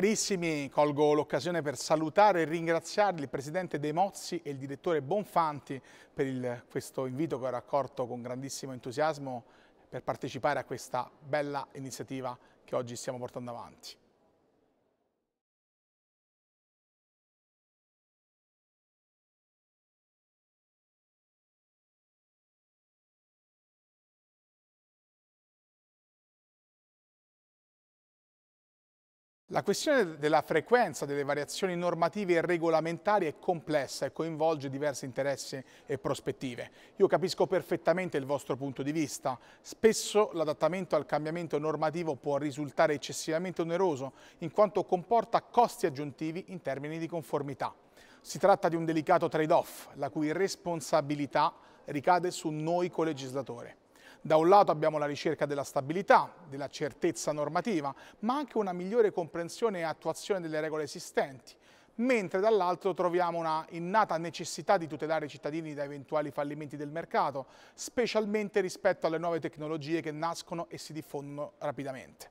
Carissimi, colgo l'occasione per salutare e ringraziare il Presidente De Mozzi e il Direttore Bonfanti per il, questo invito che ho raccolto con grandissimo entusiasmo per partecipare a questa bella iniziativa che oggi stiamo portando avanti. La questione della frequenza delle variazioni normative e regolamentari è complessa e coinvolge diversi interessi e prospettive. Io capisco perfettamente il vostro punto di vista. Spesso l'adattamento al cambiamento normativo può risultare eccessivamente oneroso, in quanto comporta costi aggiuntivi in termini di conformità. Si tratta di un delicato trade-off, la cui responsabilità ricade su noi colegislatore. Da un lato abbiamo la ricerca della stabilità, della certezza normativa, ma anche una migliore comprensione e attuazione delle regole esistenti, mentre dall'altro troviamo una innata necessità di tutelare i cittadini da eventuali fallimenti del mercato, specialmente rispetto alle nuove tecnologie che nascono e si diffondono rapidamente.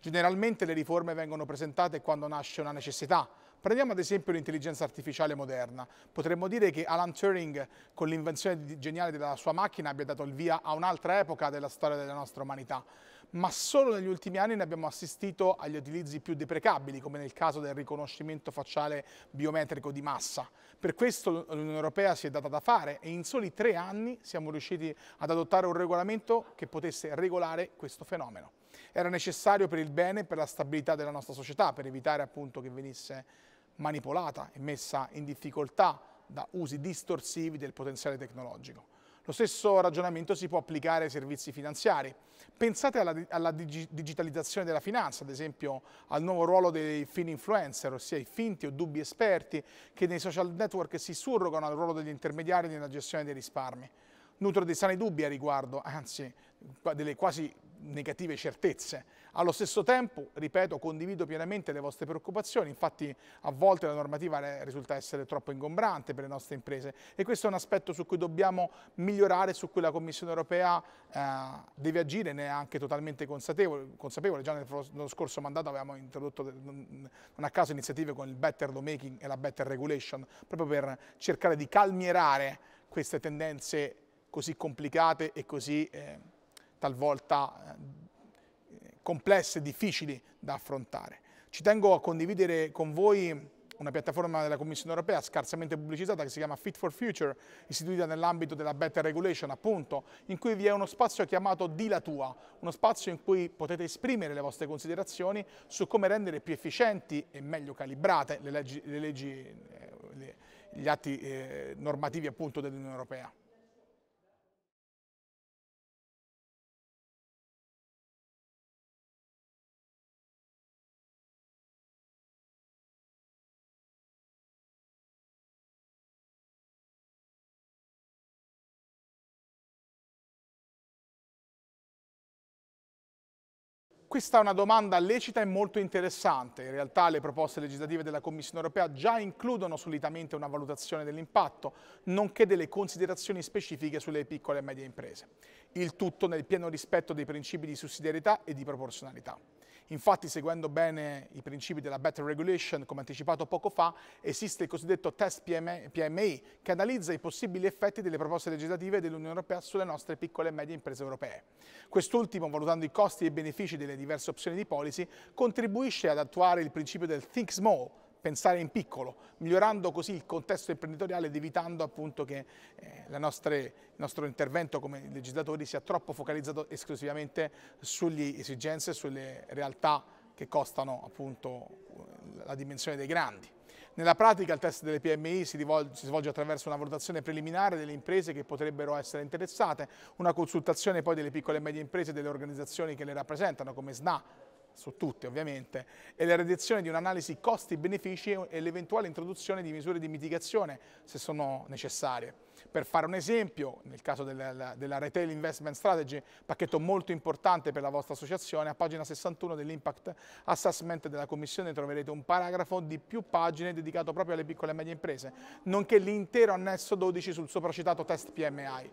Generalmente le riforme vengono presentate quando nasce una necessità, Prendiamo ad esempio l'intelligenza artificiale moderna. Potremmo dire che Alan Turing, con l'invenzione geniale della sua macchina, abbia dato il via a un'altra epoca della storia della nostra umanità. Ma solo negli ultimi anni ne abbiamo assistito agli utilizzi più deprecabili, come nel caso del riconoscimento facciale biometrico di massa. Per questo l'Unione Europea si è data da fare e in soli tre anni siamo riusciti ad adottare un regolamento che potesse regolare questo fenomeno. Era necessario per il bene e per la stabilità della nostra società, per evitare appunto che venisse manipolata e messa in difficoltà da usi distorsivi del potenziale tecnologico. Lo stesso ragionamento si può applicare ai servizi finanziari. Pensate alla, alla dig digitalizzazione della finanza, ad esempio al nuovo ruolo dei fin influencer, ossia i finti o dubbi esperti che nei social network si surrogano al ruolo degli intermediari nella gestione dei risparmi. Nutro dei sani dubbi a riguardo, anzi delle quasi negative certezze. Allo stesso tempo, ripeto, condivido pienamente le vostre preoccupazioni, infatti a volte la normativa risulta essere troppo ingombrante per le nostre imprese e questo è un aspetto su cui dobbiamo migliorare, su cui la Commissione europea eh, deve agire, ne è anche totalmente consapevole, consapevole. già nello scorso mandato avevamo introdotto non a caso iniziative con il Better Lawmaking e la Better Regulation, proprio per cercare di calmierare queste tendenze così complicate e così... Eh, talvolta eh, complesse, difficili da affrontare. Ci tengo a condividere con voi una piattaforma della Commissione europea scarsamente pubblicizzata che si chiama Fit for Future, istituita nell'ambito della Better Regulation, appunto, in cui vi è uno spazio chiamato Di la tua, uno spazio in cui potete esprimere le vostre considerazioni su come rendere più efficienti e meglio calibrate le leggi, le leggi eh, gli atti eh, normativi appunto dell'Unione Europea. Questa è una domanda lecita e molto interessante. In realtà le proposte legislative della Commissione europea già includono solitamente una valutazione dell'impatto, nonché delle considerazioni specifiche sulle piccole e medie imprese. Il tutto nel pieno rispetto dei principi di sussidiarietà e di proporzionalità. Infatti, seguendo bene i principi della Better Regulation, come anticipato poco fa, esiste il cosiddetto test PMI, che analizza i possibili effetti delle proposte legislative dell'Unione Europea sulle nostre piccole e medie imprese europee. Quest'ultimo, valutando i costi e i benefici delle diverse opzioni di policy, contribuisce ad attuare il principio del Think Small, pensare in piccolo, migliorando così il contesto imprenditoriale ed evitando appunto che eh, nostre, il nostro intervento come legislatori sia troppo focalizzato esclusivamente sulle esigenze sulle realtà che costano appunto eh, la dimensione dei grandi. Nella pratica il test delle PMI si, rivolge, si, svolge attraverso una valutazione preliminare delle imprese che potrebbero essere interessate, una consultazione poi delle piccole e medie imprese e delle organizzazioni che le rappresentano come SNA, su tutte ovviamente, e la redazione di un'analisi costi-benefici e l'eventuale introduzione di misure di mitigazione se sono necessarie. Per fare un esempio, nel caso della, della Retail Investment Strategy, pacchetto molto importante per la vostra associazione, a pagina 61 dell'Impact Assessment della Commissione troverete un paragrafo di più pagine dedicato proprio alle piccole e medie imprese, nonché l'intero annesso 12 sul sopracitato test PMI.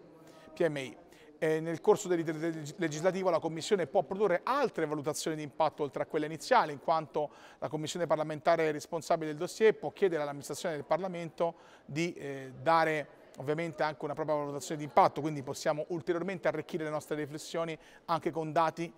PMI. Eh, nel corso dell'iter legislativo la Commissione può produrre altre valutazioni di impatto oltre a quella iniziale, in quanto la Commissione parlamentare responsabile del dossier può chiedere all'amministrazione del Parlamento di eh, dare ovviamente anche una propria valutazione di impatto, quindi possiamo ulteriormente arricchire le nostre riflessioni anche con dati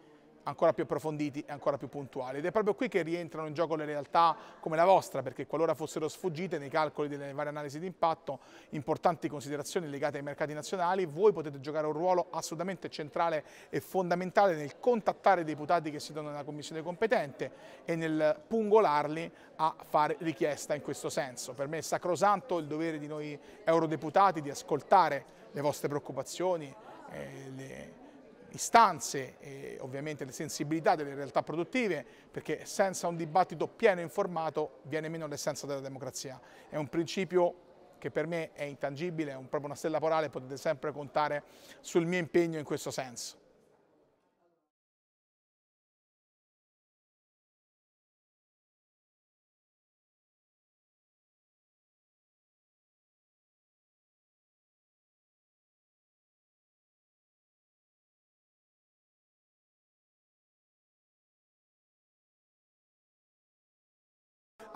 ancora più approfonditi e ancora più puntuali. Ed è proprio qui che rientrano in gioco le realtà come la vostra, perché qualora fossero sfuggite nei calcoli delle varie analisi di impatto, importanti considerazioni legate ai mercati nazionali, voi potete giocare un ruolo assolutamente centrale e fondamentale nel contattare i deputati che siedono nella commissione competente e nel pungolarli a fare richiesta in questo senso. Per me è sacrosanto il dovere di noi eurodeputati di ascoltare le vostre preoccupazioni, eh, le istanze e ovviamente le sensibilità delle realtà produttive, perché senza un dibattito pieno e informato viene meno l'essenza della democrazia. È un principio che per me è intangibile, è proprio una stella polare, potete sempre contare sul mio impegno in questo senso.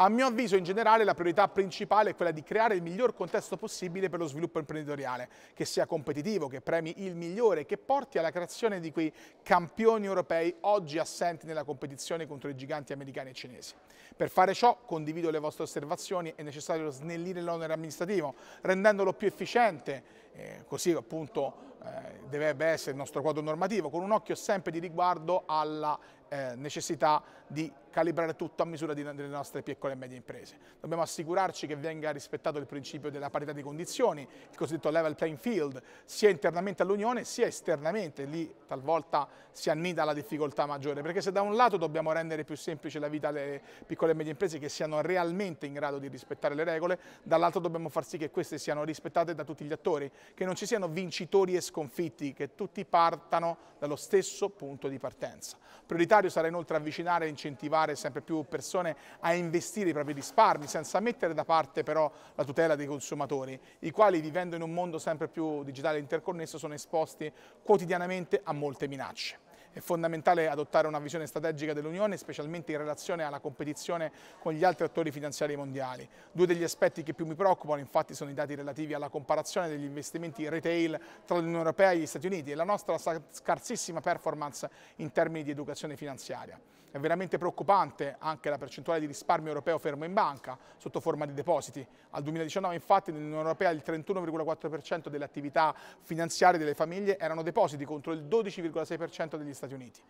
A mio avviso in generale la priorità principale è quella di creare il miglior contesto possibile per lo sviluppo imprenditoriale, che sia competitivo, che premi il migliore, che porti alla creazione di quei campioni europei oggi assenti nella competizione contro i giganti americani e cinesi. Per fare ciò condivido le vostre osservazioni, è necessario snellire l'onere amministrativo, rendendolo più efficiente eh, così appunto eh, dovrebbe essere il nostro quadro normativo, con un occhio sempre di riguardo alla eh, necessità di calibrare tutto a misura di, delle nostre piccole e medie imprese. Dobbiamo assicurarci che venga rispettato il principio della parità di condizioni, il cosiddetto level playing field, sia internamente all'Unione sia esternamente, lì talvolta si annida la difficoltà maggiore, perché se da un lato dobbiamo rendere più semplice la vita alle piccole e medie imprese che siano realmente in grado di rispettare le regole, dall'altro dobbiamo far sì che queste siano rispettate da tutti gli attori che non ci siano vincitori e sconfitti, che tutti partano dallo stesso punto di partenza. Prioritario sarà inoltre avvicinare e incentivare sempre più persone a investire i propri risparmi senza mettere da parte però la tutela dei consumatori, i quali vivendo in un mondo sempre più digitale e interconnesso sono esposti quotidianamente a molte minacce. È fondamentale adottare una visione strategica dell'Unione, specialmente in relazione alla competizione con gli altri attori finanziari mondiali. Due degli aspetti che più mi preoccupano infatti sono i dati relativi alla comparazione degli investimenti retail tra l'Unione Europea e gli Stati Uniti e la nostra scarsissima performance in termini di educazione finanziaria. È veramente preoccupante anche la percentuale di risparmio europeo fermo in banca sotto forma di depositi. Al 2019 infatti nell'Unione Europea il 31,4% delle attività finanziarie delle famiglie erano depositi contro il 12,6% degli Stati Uniti. Stati Uniti.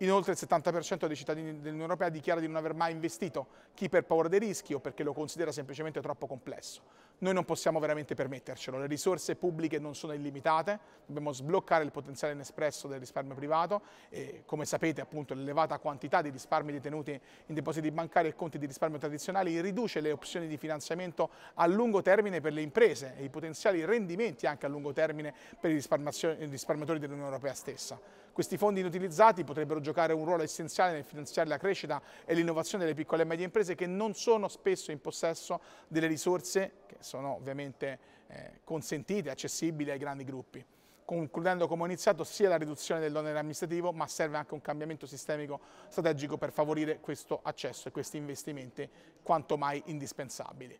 Inoltre il 70% dei cittadini dell'Unione Europea dichiara di non aver mai investito, chi per paura dei rischi o perché lo considera semplicemente troppo complesso. Noi non possiamo veramente permettercelo, le risorse pubbliche non sono illimitate, dobbiamo sbloccare il potenziale inespresso del risparmio privato e come sapete appunto l'elevata quantità di risparmi detenuti in depositi bancari e conti di risparmio tradizionali riduce le opzioni di finanziamento a lungo termine per le imprese e i potenziali rendimenti anche a lungo termine per i risparmiatori dell'Unione Europea stessa. Questi fondi inutilizzati potrebbero giocare un ruolo essenziale nel finanziare la crescita e l'innovazione delle piccole e medie imprese che non sono spesso in possesso delle risorse che sono ovviamente eh, consentite, accessibili ai grandi gruppi. Concludendo come ho iniziato, sia la riduzione dell'onere amministrativo, ma serve anche un cambiamento sistemico strategico per favorire questo accesso e questi investimenti quanto mai indispensabili.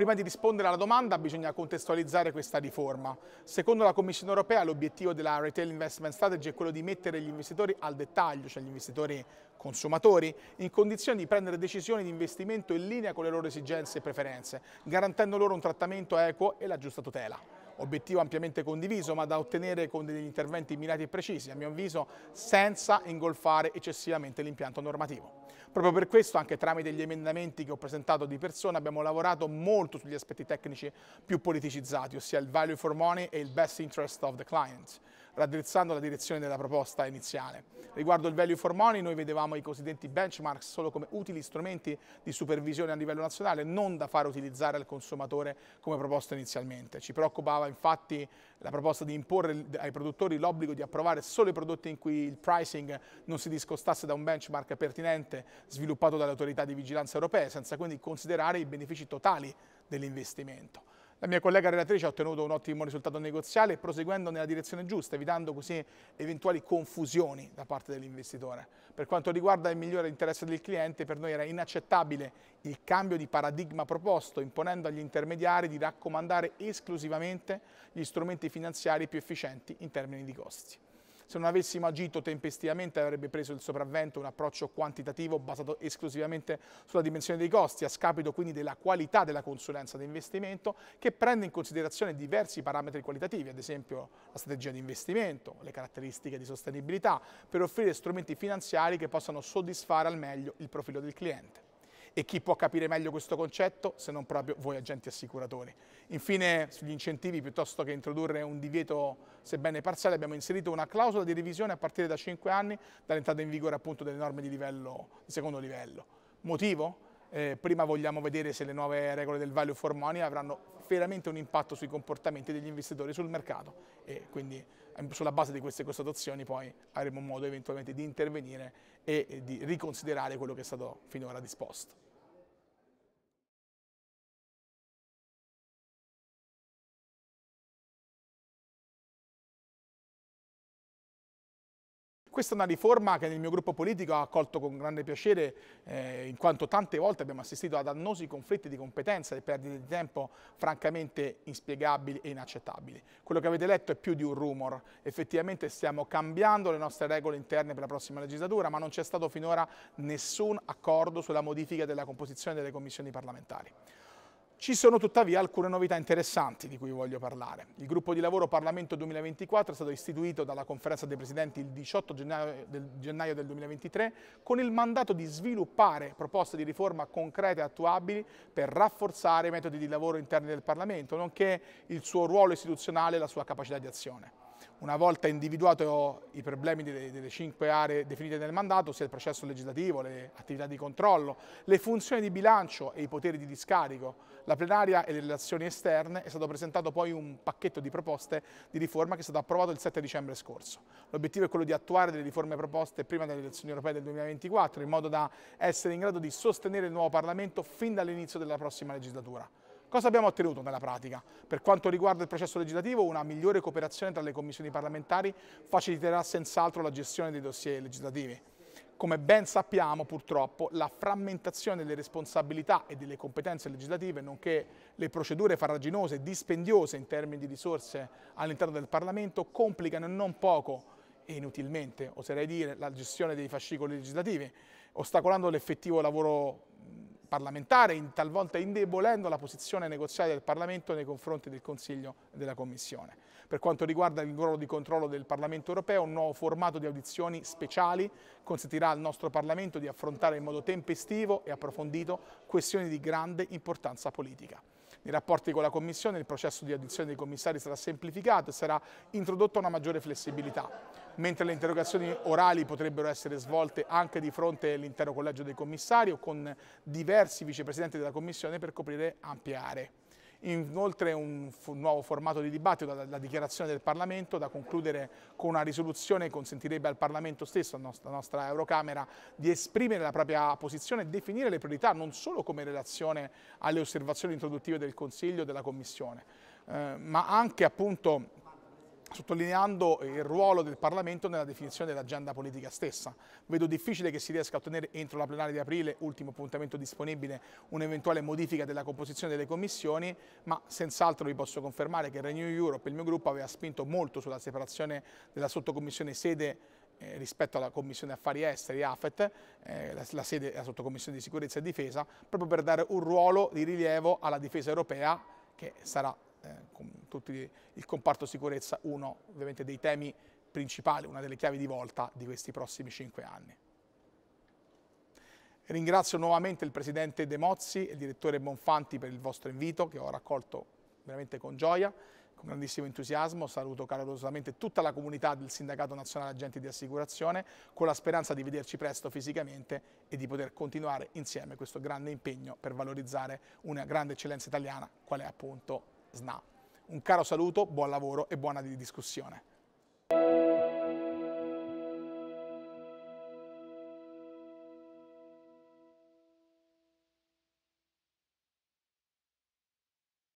Prima di rispondere alla domanda bisogna contestualizzare questa riforma. Secondo la Commissione europea l'obiettivo della Retail Investment Strategy è quello di mettere gli investitori al dettaglio, cioè gli investitori consumatori, in condizione di prendere decisioni di investimento in linea con le loro esigenze e preferenze, garantendo loro un trattamento equo e la giusta tutela obiettivo ampiamente condiviso ma da ottenere con degli interventi mirati e precisi, a mio avviso senza ingolfare eccessivamente l'impianto normativo. Proprio per questo, anche tramite gli emendamenti che ho presentato di persona, abbiamo lavorato molto sugli aspetti tecnici più politicizzati, ossia il value for money e il best interest of the client raddrizzando la direzione della proposta iniziale. Riguardo il value for money, noi vedevamo i cosiddetti benchmark solo come utili strumenti di supervisione a livello nazionale, non da far utilizzare al consumatore come proposto inizialmente. Ci preoccupava infatti la proposta di imporre ai produttori l'obbligo di approvare solo i prodotti in cui il pricing non si discostasse da un benchmark pertinente sviluppato dalle autorità di vigilanza europee, senza quindi considerare i benefici totali dell'investimento. La mia collega relatrice ha ottenuto un ottimo risultato negoziale proseguendo nella direzione giusta, evitando così eventuali confusioni da parte dell'investitore. Per quanto riguarda il migliore interesse del cliente, per noi era inaccettabile il cambio di paradigma proposto, imponendo agli intermediari di raccomandare esclusivamente gli strumenti finanziari più efficienti in termini di costi. Se non avessimo agito tempestivamente avrebbe preso il sopravvento un approccio quantitativo basato esclusivamente sulla dimensione dei costi, a scapito quindi della qualità della consulenza di investimento che prende in considerazione diversi parametri qualitativi, ad esempio la strategia di investimento, le caratteristiche di sostenibilità, per offrire strumenti finanziari che possano soddisfare al meglio il profilo del cliente. E chi può capire meglio questo concetto se non proprio voi agenti assicuratori? Infine, sugli incentivi, piuttosto che introdurre un divieto, sebbene parziale, abbiamo inserito una clausola di revisione a partire da 5 anni dall'entrata in vigore appunto delle norme di, livello, di secondo livello. Motivo? Eh, prima vogliamo vedere se le nuove regole del value for money avranno veramente un impatto sui comportamenti degli investitori sul mercato e quindi ehm, sulla base di queste constatazioni poi avremo modo eventualmente di intervenire e eh, di riconsiderare quello che è stato finora disposto. Questa è una riforma che nel mio gruppo politico ha accolto con grande piacere eh, in quanto tante volte abbiamo assistito ad annosi conflitti di competenza e perdite di tempo francamente inspiegabili e inaccettabili. Quello che avete letto è più di un rumor, effettivamente stiamo cambiando le nostre regole interne per la prossima legislatura ma non c'è stato finora nessun accordo sulla modifica della composizione delle commissioni parlamentari. Ci sono tuttavia alcune novità interessanti di cui voglio parlare. Il gruppo di lavoro Parlamento 2024 è stato istituito dalla Conferenza dei Presidenti il 18 gennaio del, gennaio del 2023 con il mandato di sviluppare proposte di riforma concrete e attuabili per rafforzare i metodi di lavoro interni del Parlamento, nonché il suo ruolo istituzionale e la sua capacità di azione. Una volta individuato i problemi delle cinque aree definite nel mandato, sia il processo legislativo, le attività di controllo, le funzioni di bilancio e i poteri di discarico, la plenaria e le relazioni esterne, è stato presentato poi un pacchetto di proposte di riforma che è stato approvato il 7 dicembre scorso. L'obiettivo è quello di attuare delle riforme proposte prima delle elezioni europee del 2024, in modo da essere in grado di sostenere il nuovo Parlamento fin dall'inizio della prossima legislatura. Cosa abbiamo ottenuto nella pratica? Per quanto riguarda il processo legislativo, una migliore cooperazione tra le commissioni parlamentari faciliterà senz'altro la gestione dei dossier legislativi. Come ben sappiamo, purtroppo, la frammentazione delle responsabilità e delle competenze legislative, nonché le procedure farraginose e dispendiose in termini di risorse all'interno del Parlamento, complicano non poco e inutilmente, oserei dire, la gestione dei fascicoli legislativi, ostacolando l'effettivo lavoro parlamentare, in, talvolta indebolendo la posizione negoziale del Parlamento nei confronti del Consiglio e della Commissione. Per quanto riguarda il ruolo di controllo del Parlamento europeo, un nuovo formato di audizioni speciali consentirà al nostro Parlamento di affrontare in modo tempestivo e approfondito questioni di grande importanza politica. Nei rapporti con la Commissione il processo di addizione dei commissari sarà semplificato e sarà introdotta una maggiore flessibilità. Mentre le interrogazioni orali potrebbero essere svolte anche di fronte all'intero collegio dei commissari o con diversi vicepresidenti della Commissione per coprire ampie aree. Inoltre un, nuovo formato di dibattito, la, dichiarazione del Parlamento, da concludere con una risoluzione che consentirebbe al Parlamento stesso, alla nostra, alla nostra Eurocamera, di esprimere la propria posizione e definire le priorità non solo come relazione alle osservazioni introduttive del Consiglio e della Commissione, eh, ma anche appunto sottolineando il ruolo del Parlamento nella definizione dell'agenda politica stessa. Vedo difficile che si riesca a ottenere entro la plenaria di aprile, ultimo appuntamento disponibile, un'eventuale modifica della composizione delle commissioni, ma senz'altro vi posso confermare che Renew Europe, il mio gruppo, aveva spinto molto sulla separazione della sottocommissione sede eh, rispetto alla Commissione Affari Esteri, AFET, eh, la, la, sede, la sottocommissione di sicurezza e difesa, proprio per dare un ruolo di rilievo alla difesa europea che sarà eh, tutti il comparto sicurezza uno ovviamente dei temi principali, una delle chiavi di volta di questi prossimi cinque anni. Ringrazio nuovamente il Presidente De Mozzi e il Direttore Bonfanti per il vostro invito che ho raccolto veramente con gioia, con grandissimo entusiasmo. Saluto calorosamente tutta la comunità del Sindacato Nazionale Agenti di Assicurazione con la speranza di vederci presto fisicamente e di poter continuare insieme questo grande impegno per valorizzare una grande eccellenza italiana qual è appunto SNAP. Un caro saluto, buon lavoro e buona discussione.